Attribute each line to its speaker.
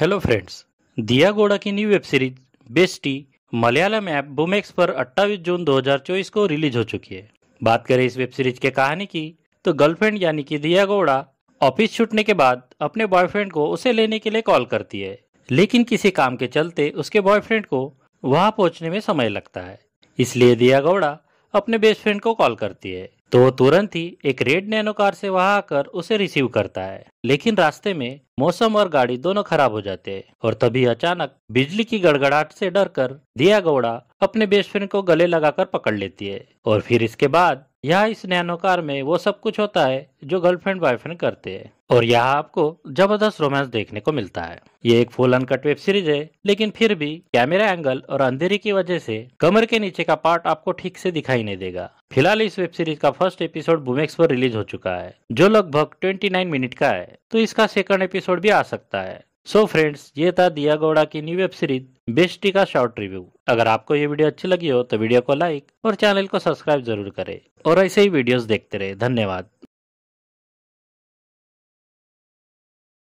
Speaker 1: hello friends Diya Gowda की new web series Bestie Malayalam app बुमेक्स पर 28 जून 2024 को रिलीज हो चुकी है बात करें इस वेब सीरीज के कहानी की तो गर्लफ्रेंड यानी कि दिया गोड़ा ऑफिस छूटने के बाद अपने बॉयफ्रेंड को उसे लेने के लिए कॉल करती है लेकिन किसी काम के चलते उसके बॉयफ्रेंड को वहाँ पहुँचने में समय लगता है इसलिए दिया गौड़ा अपने बेस्ट फ्रेंड को कॉल करती है तो वो तुरंत ही एक रेड नैनो कार से वहां आकर उसे रिसीव करता है लेकिन रास्ते में मौसम और गाड़ी दोनों खराब हो जाते हैं और तभी अचानक बिजली की गड़गड़ाहट से डर कर दिया गौड़ा अपने बेस्ट फ्रेंड को गले लगाकर पकड़ लेती है और फिर इसके बाद यहाँ इस नैनो कार में वो सब कुछ होता है जो गर्लफ्रेंड बॉयफ्रेंड करते हैं और यहाँ आपको जबरदस्त रोमांस देखने को मिलता है ये एक फुल अनकट वेब सीरीज है लेकिन फिर भी कैमरा एंगल और अंधेरी की वजह से कमर के नीचे का पार्ट आपको ठीक से दिखाई नहीं देगा फिलहाल इस वेब सीरीज का फर्स्ट एपिसोड बुमेक्स पर रिलीज हो चुका है जो लगभग 29 मिनट का है तो इसका सेकंड एपिसोड भी आ सकता है सो so फ्रेंड्स ये था दिया गौड़ा की न्यू वेब सीरीज बेस्टी का शॉर्ट रिव्यू अगर आपको ये वीडियो अच्छी लगी हो तो वीडियो को लाइक और चैनल को सब्सक्राइब जरूर करें और ऐसे ही वीडियोस देखते रहे धन्यवाद